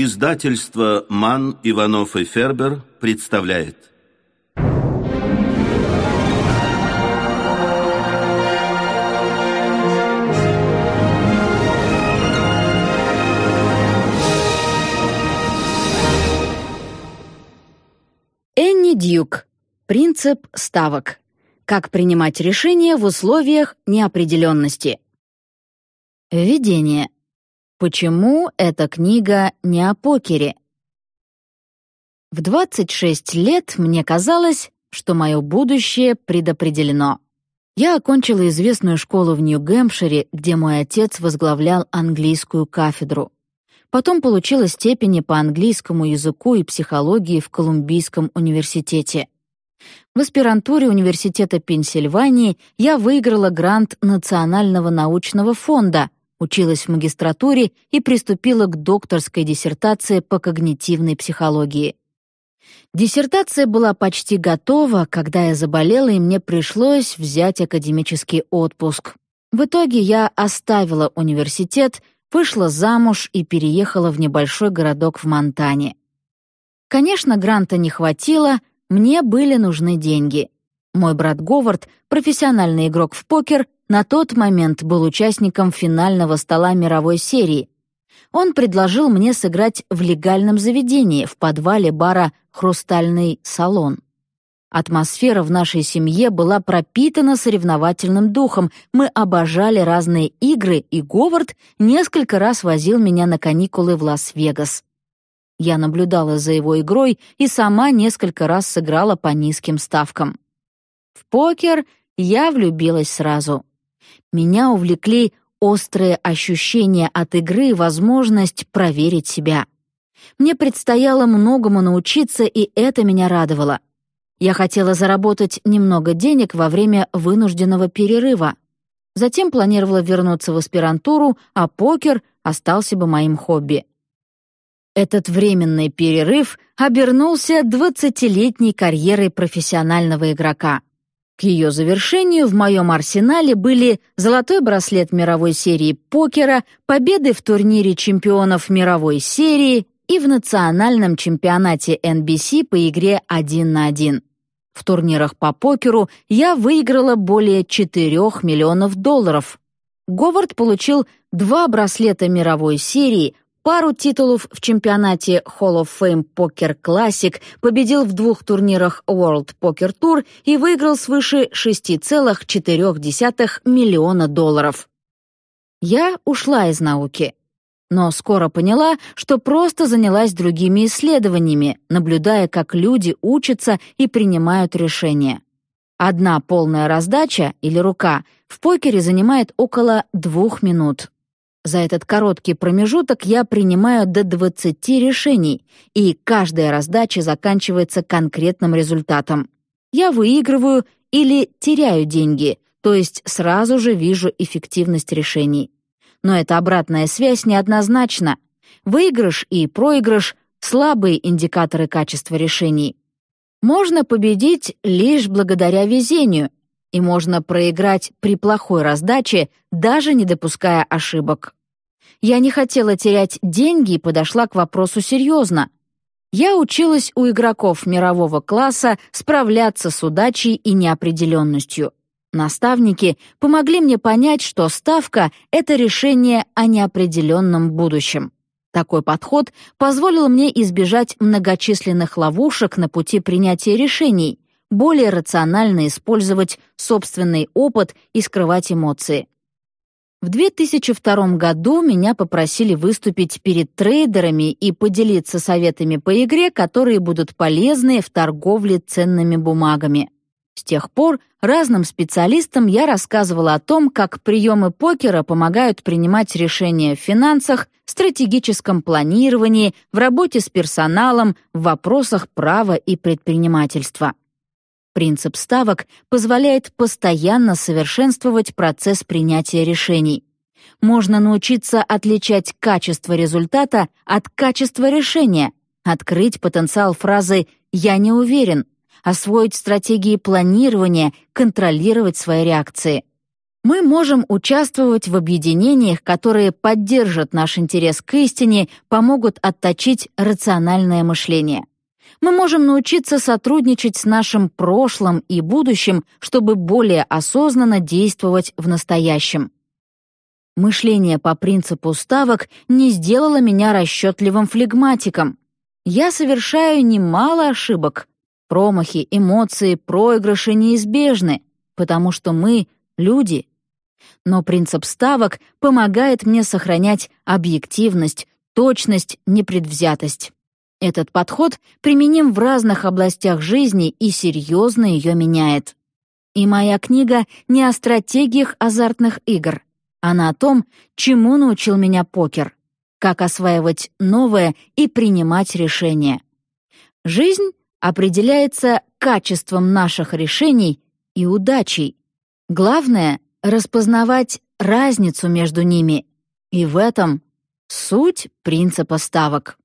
Издательство «Ман, Иванов и Фербер» представляет. Энни Дьюк. Принцип ставок. Как принимать решения в условиях неопределенности. Введение. Почему эта книга не о покере? В 26 лет мне казалось, что мое будущее предопределено. Я окончила известную школу в Нью-Гэмпшире, где мой отец возглавлял английскую кафедру. Потом получила степени по английскому языку и психологии в Колумбийском университете. В аспирантуре университета Пенсильвании я выиграла грант Национального научного фонда — училась в магистратуре и приступила к докторской диссертации по когнитивной психологии. Диссертация была почти готова, когда я заболела, и мне пришлось взять академический отпуск. В итоге я оставила университет, вышла замуж и переехала в небольшой городок в Монтане. Конечно, гранта не хватило, мне были нужны деньги — мой брат Говард, профессиональный игрок в покер, на тот момент был участником финального стола мировой серии. Он предложил мне сыграть в легальном заведении в подвале бара «Хрустальный салон». Атмосфера в нашей семье была пропитана соревновательным духом. Мы обожали разные игры, и Говард несколько раз возил меня на каникулы в Лас-Вегас. Я наблюдала за его игрой и сама несколько раз сыграла по низким ставкам. В покер я влюбилась сразу. Меня увлекли острые ощущения от игры и возможность проверить себя. Мне предстояло многому научиться, и это меня радовало. Я хотела заработать немного денег во время вынужденного перерыва. Затем планировала вернуться в аспирантуру, а покер остался бы моим хобби. Этот временный перерыв обернулся 20-летней карьерой профессионального игрока — к ее завершению в моем арсенале были золотой браслет мировой серии покера, победы в турнире чемпионов мировой серии и в национальном чемпионате NBC по игре один на один. В турнирах по покеру я выиграла более 4 миллионов долларов. Говард получил два браслета мировой серии, Пару титулов в чемпионате Hall of Fame Poker Classic, победил в двух турнирах World Poker Tour и выиграл свыше 6,4 миллиона долларов. Я ушла из науки, но скоро поняла, что просто занялась другими исследованиями, наблюдая, как люди учатся и принимают решения. Одна полная раздача или рука в покере занимает около двух минут. За этот короткий промежуток я принимаю до 20 решений, и каждая раздача заканчивается конкретным результатом. Я выигрываю или теряю деньги, то есть сразу же вижу эффективность решений. Но эта обратная связь неоднозначна. Выигрыш и проигрыш — слабые индикаторы качества решений. Можно победить лишь благодаря везению, и можно проиграть при плохой раздаче, даже не допуская ошибок. Я не хотела терять деньги и подошла к вопросу серьезно. Я училась у игроков мирового класса справляться с удачей и неопределенностью. Наставники помогли мне понять, что ставка — это решение о неопределенном будущем. Такой подход позволил мне избежать многочисленных ловушек на пути принятия решений, более рационально использовать собственный опыт и скрывать эмоции. В 2002 году меня попросили выступить перед трейдерами и поделиться советами по игре, которые будут полезны в торговле ценными бумагами. С тех пор разным специалистам я рассказывала о том, как приемы покера помогают принимать решения в финансах, стратегическом планировании, в работе с персоналом, в вопросах права и предпринимательства. Принцип ставок позволяет постоянно совершенствовать процесс принятия решений. Можно научиться отличать качество результата от качества решения, открыть потенциал фразы «я не уверен», освоить стратегии планирования, контролировать свои реакции. Мы можем участвовать в объединениях, которые поддержат наш интерес к истине, помогут отточить рациональное мышление мы можем научиться сотрудничать с нашим прошлым и будущим, чтобы более осознанно действовать в настоящем. Мышление по принципу ставок не сделало меня расчетливым флегматиком. Я совершаю немало ошибок. Промахи, эмоции, проигрыши неизбежны, потому что мы — люди. Но принцип ставок помогает мне сохранять объективность, точность, непредвзятость. Этот подход применим в разных областях жизни и серьезно ее меняет. И моя книга не о стратегиях азартных игр, она о том, чему научил меня покер, как осваивать новое и принимать решения. Жизнь определяется качеством наших решений и удачей. Главное — распознавать разницу между ними, и в этом суть принципа ставок.